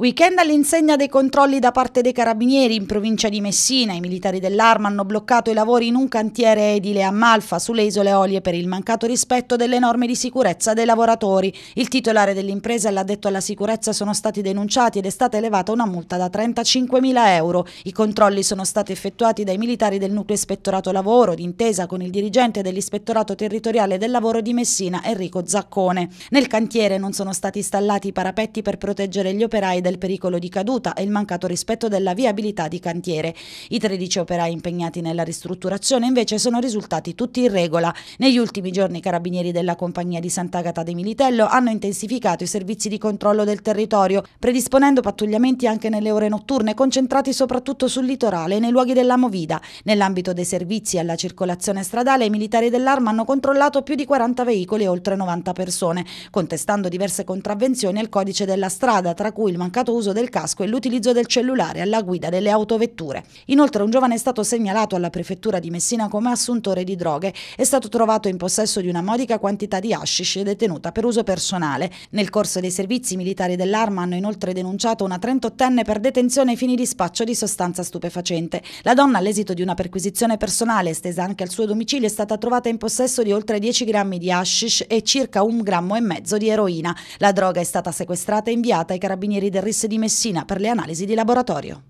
Weekend all'insegna dei controlli da parte dei carabinieri in provincia di Messina. I militari dell'arma hanno bloccato i lavori in un cantiere edile a Malfa sulle isole Olie per il mancato rispetto delle norme di sicurezza dei lavoratori. Il titolare dell'impresa e l'addetto alla sicurezza sono stati denunciati ed è stata elevata una multa da 35.000 euro. I controlli sono stati effettuati dai militari del nucleo ispettorato lavoro, d'intesa con il dirigente dell'ispettorato territoriale del lavoro di Messina, Enrico Zaccone. Nel cantiere non sono stati installati i parapetti per proteggere gli operai del pericolo di caduta e il mancato rispetto della viabilità di cantiere. I 13 operai impegnati nella ristrutturazione invece sono risultati tutti in regola. Negli ultimi giorni i carabinieri della compagnia di Sant'Agata dei Militello hanno intensificato i servizi di controllo del territorio, predisponendo pattugliamenti anche nelle ore notturne, concentrati soprattutto sul litorale e nei luoghi della movida. Nell'ambito dei servizi alla circolazione stradale, i militari dell'arma hanno controllato più di 40 veicoli e oltre 90 persone, contestando diverse contravvenzioni al codice della strada, tra cui il mancato mancato uso del casco e l'utilizzo del cellulare alla guida delle autovetture. Inoltre un giovane è stato segnalato alla prefettura di Messina come assuntore di droghe, è stato trovato in possesso di una modica quantità di hashish e detenuta per uso personale. Nel corso dei servizi militari dell'arma hanno inoltre denunciato una 38enne per detenzione ai fini di spaccio di sostanza stupefacente. La donna all'esito di una perquisizione personale estesa anche al suo domicilio è stata trovata in possesso di oltre 10 grammi di hashish e circa un grammo e mezzo di eroina. La droga è stata sequestrata e inviata ai carabinieri del Harris di Messina per le analisi di laboratorio.